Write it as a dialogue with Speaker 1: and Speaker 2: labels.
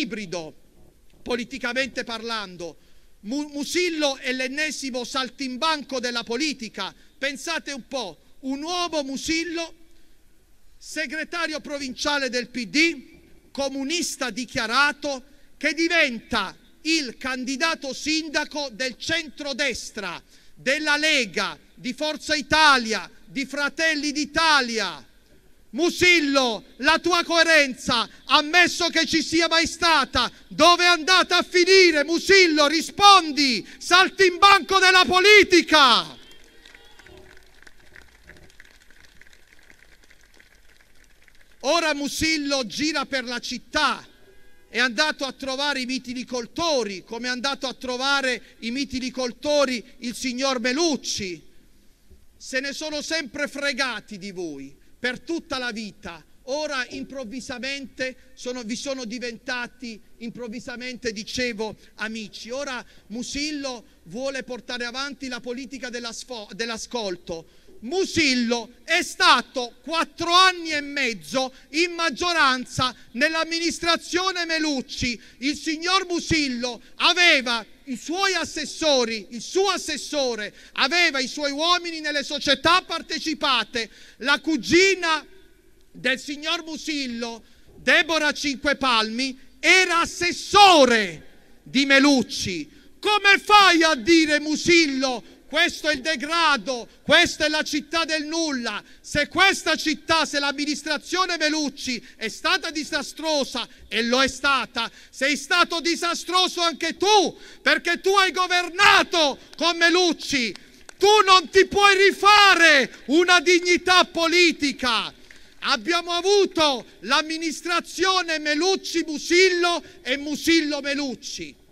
Speaker 1: ibrido, politicamente parlando. Musillo è l'ennesimo saltimbanco della politica. Pensate un po', un uomo Musillo, segretario provinciale del PD, comunista dichiarato, che diventa il candidato sindaco del centrodestra, della Lega, di Forza Italia, di Fratelli d'Italia. Musillo, la tua coerenza, ammesso che ci sia mai stata, dove è andata a finire? Musillo, rispondi, salti in banco della politica. Ora Musillo gira per la città, è andato a trovare i mitilicoltori, come è andato a trovare i mitilicoltori il signor Melucci. Se ne sono sempre fregati di voi per tutta la vita. Ora improvvisamente sono, vi sono diventati, improvvisamente dicevo, amici. Ora Musillo vuole portare avanti la politica dell'ascolto, Musillo è stato quattro anni e mezzo in maggioranza nell'amministrazione Melucci. Il signor Musillo aveva i suoi assessori, il suo assessore, aveva i suoi uomini nelle società partecipate. La cugina del signor Musillo, Deborah Cinque Palmi, era assessore di Melucci. Come fai a dire Musillo questo è il degrado, questa è la città del nulla. Se questa città, se l'amministrazione Melucci è stata disastrosa, e lo è stata, sei stato disastroso anche tu, perché tu hai governato con Melucci. Tu non ti puoi rifare una dignità politica. Abbiamo avuto l'amministrazione Melucci-Musillo e Musillo-Melucci.